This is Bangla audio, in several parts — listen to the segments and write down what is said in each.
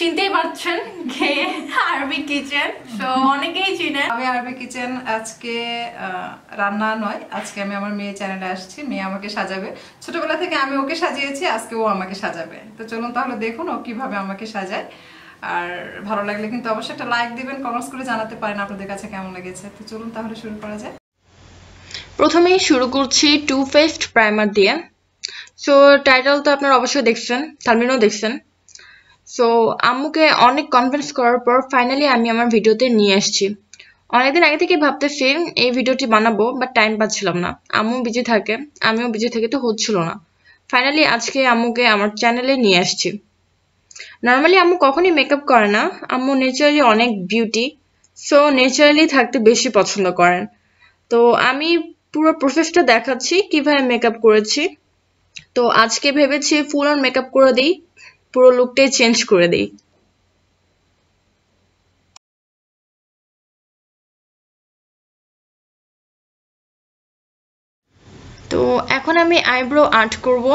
চিনতেই পারছেন যে আরবি কিচেন তো অনেকেই চিনেন আমি আরবি কিচেন আজকে রান্না নয় আজকে আমি আমার মেয়ে চ্যানেলে আসছি মেয়ে আমাকে সাজাবে ছোটবেলা থেকে আমি ওকে সাজিয়েছি আজকে ও আমাকে সাজাবে তো চলুন তাহলে দেখুন ও কিভাবে আমাকে সাজায় আর ভালো লাগলে কিন্তু অবশ্যই একটা লাইক দিবেন কমেন্টস করে জানাতে পারেন আপনাদের কাছে কেমন লেগেছে তো চলুন তাহলে শুরু করা যায় প্রথমেই শুরু করছি টু ফেস্ট প্রাইমার দিয়ে সো টাইটেল তো আপনারা অবশ্যই দেখছেন থার্মিনও দেখছেন সো আম্মুকে অনেক কনভিন্স করার পর ফাইনালি আমি আমার ভিডিওতে নিয়ে আসছি অনেকদিন আগে থেকে ভাবতেছি এই ভিডিওটি বানাবো বাট টাইম পাচ্ছিলাম না আম্মু বিজি থাকে আমিও বিজি থেকে তো হচ্ছিল না ফাইনালি আজকে আম্মুকে আমার চ্যানেলে নিয়ে আসছি নর্মালি আম্মু কখনই মেকআপ করে না আম্মু নেচারালি অনেক বিউটি সো নেচারালি থাকতে বেশি পছন্দ করেন তো আমি পুরো প্রসেসটা দেখাচ্ছি কিভাবে মেকআপ করেছি তো আজকে ভেবেছি ফুল অন মেকআপ করে দিই পুরো লুকটাই চেঞ্জ করে দিই তো এখন আমি আইব্রো আর্ট করবো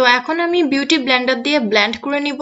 তো এখন আমি বিউটি ব্লেন্ডার দিয়ে ব্ল্যান্ড করে নিব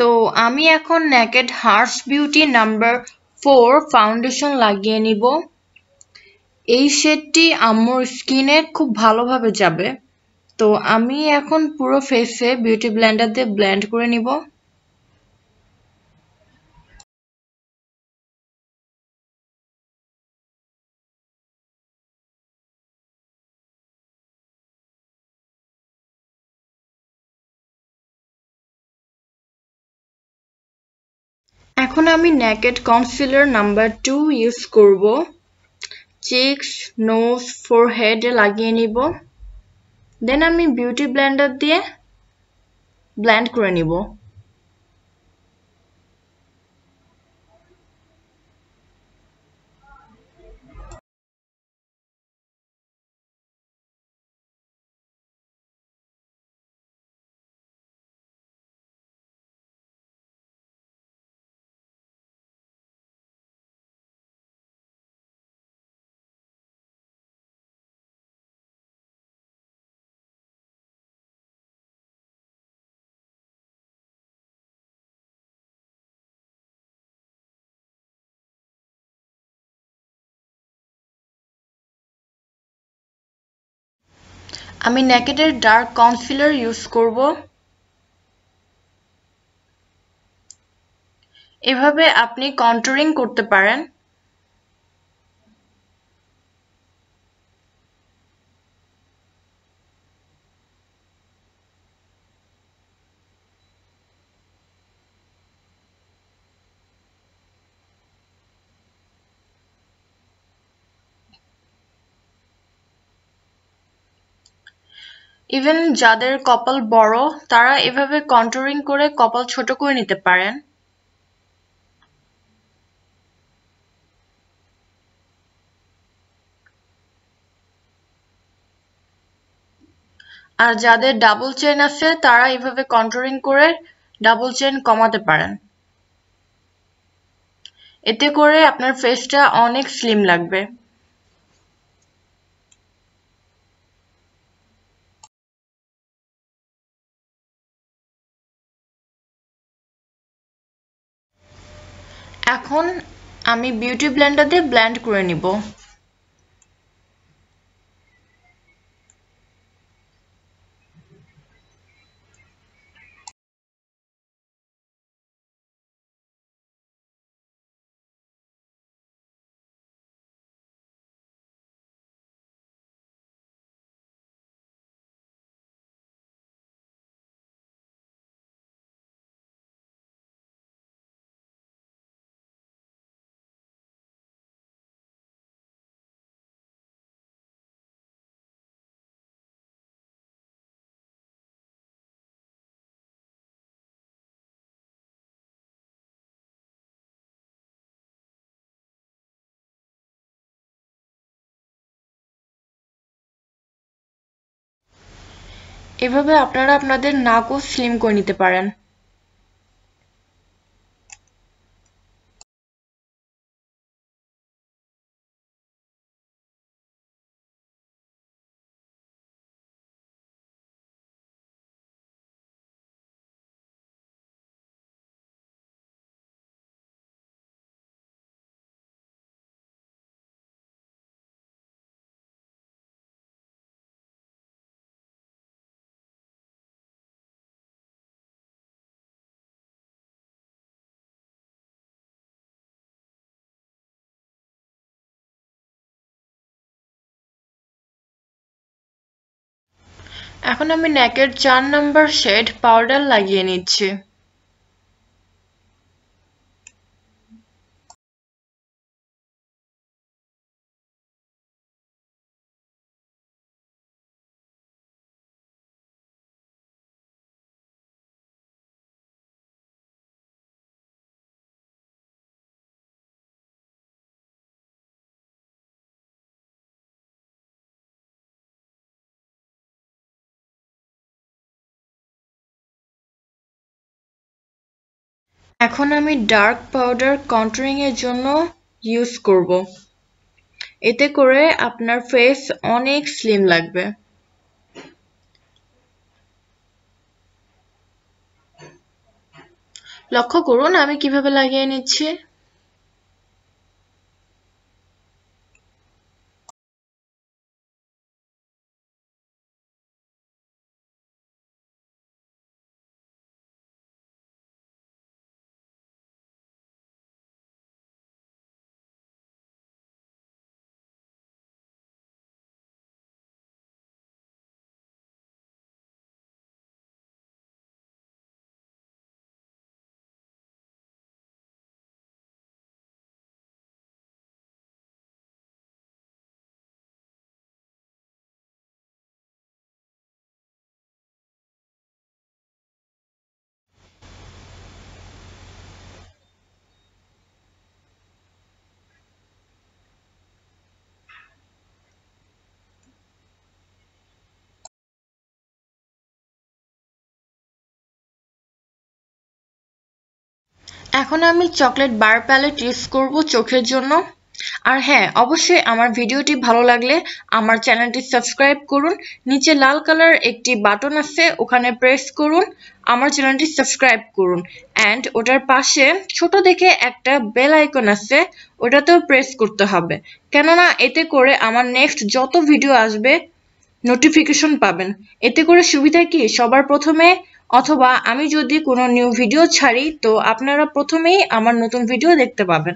তো আমি এখন naked hers beauty number four foundation লাগিয়ে নিব এই শেডটি আমার স্কিনে খুব ভালোভাবে যাবে তো আমি এখন পুরো ফেসে বিউটি ব্লেন্ডার দিয়ে ব্লেন্ড করে নিব এখন আমি naked concealer number two use করব চিক্স নোজ ফোরহেডে লাগিয়ে নিব দেন আমি বিউটি ব্লেন্ডার দিয়ে ব্ল্যান্ড করে নিব আমি নেকেটের ডার্ক কনসিলার ইউজ করব এভাবে আপনি কন্ট্রোলিং করতে পারেন ইভেন যাদের কপাল বড় তারা এভাবে কন্ট্রোলিং করে কপাল ছোট করে নিতে পারেন আর যাদের ডাবল চেন আছে তারা এভাবে কন্ট্রোলিং করে ডাবল চেন কমাতে পারেন এতে করে আপনার ফেসটা অনেক স্লিম লাগবে এখন আমি বিউটি ব্লেন্ডার দিয়ে ব্ল্যান্ড করে নিব এভাবে আপনারা আপনাদের নাকও স্লিম করে নিতে পারেন এখন আমি ন্যাকের চার নাম্বার শেড পাউডার লাগিয়ে নিচ্ছি এখন আমি ডার্ক পাউডার কন্ট্রোলিং এর জন্য ইউজ করব এতে করে আপনার ফেস অনেক স্লিম লাগবে লক্ষ্য করুন আমি কিভাবে লাগিয়ে নিচ্ছি এখন আমি চকলেট বার প্যালেট ইউজ করব চোখের জন্য আর হ্যাঁ অবশ্যই আমার ভিডিওটি ভালো লাগলে আমার চ্যানেলটি সাবস্ক্রাইব করুন নিচে লাল কালার একটি বাটন আছে ওখানে প্রেস করুন আমার চ্যানেলটি সাবস্ক্রাইব করুন অ্যান্ড ওটার পাশে ছোট দেখে একটা বেল আইকন আছে ওটাতেও প্রেস করতে হবে কেননা এতে করে আমার নেক্সট যত ভিডিও আসবে নোটিফিকেশন পাবেন এতে করে সুবিধা কি সবার প্রথমে অথবা আমি যদি কোনো নিউ ভিডিও ছাড়ি তো আপনারা প্রথমেই আমার নতুন ভিডিও দেখতে পাবেন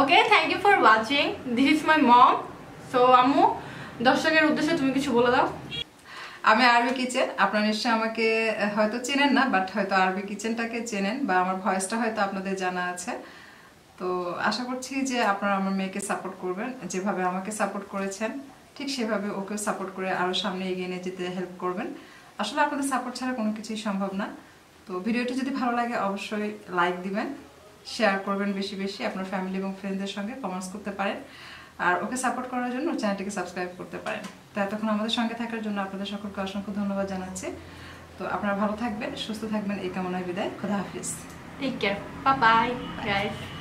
okay thank you for watching this is my mom so আম্মু দর্শকের উদ্দেশ্যে তুমি কিছু বলে দাও আমি আরবি কিচেন আপনারা নিশ্চয়ই আমাকে হয়তো চেনেন না বাট হয়তো আরবি কিচেনটাকে চেনেন বা আমার ভয়েসটা হয়তো আপনাদের জানা আছে তো আশা করছি যে আপনারা আমার মেয়েকে সাপোর্ট করবেন যেভাবে আমাকে সাপোর্ট করেছেন ঠিক সেভাবে ওকে সাপোর্ট করে আরও সামনে এগিয়ে নিয়ে যেতে হেল্প করবেন আসলে আপনাদের সাপোর্ট ছাড়া কোনো কিছুই সম্ভব না তো ভিডিওটি যদি ভালো লাগে অবশ্যই লাইক দিবেন শেয়ার করবেন বেশি বেশি আপনার ফ্যামিলি এবং ফ্রেন্ডদের সঙ্গে কমেন্টস করতে পারেন আর ওকে সাপোর্ট করার জন্য চ্যানেলটিকে সাবস্ক্রাইব করতে পারেন তো এতক্ষণ আমাদের সঙ্গে থাকার জন্য আপনাদের সকলকে অসংখ্য ধন্যবাদ জানাচ্ছি তো আপনারা ভালো থাকবেন সুস্থ থাকবেন এই কামনায় বিদায় খোদা হাফিজ টেক কেয়ার বাই বাই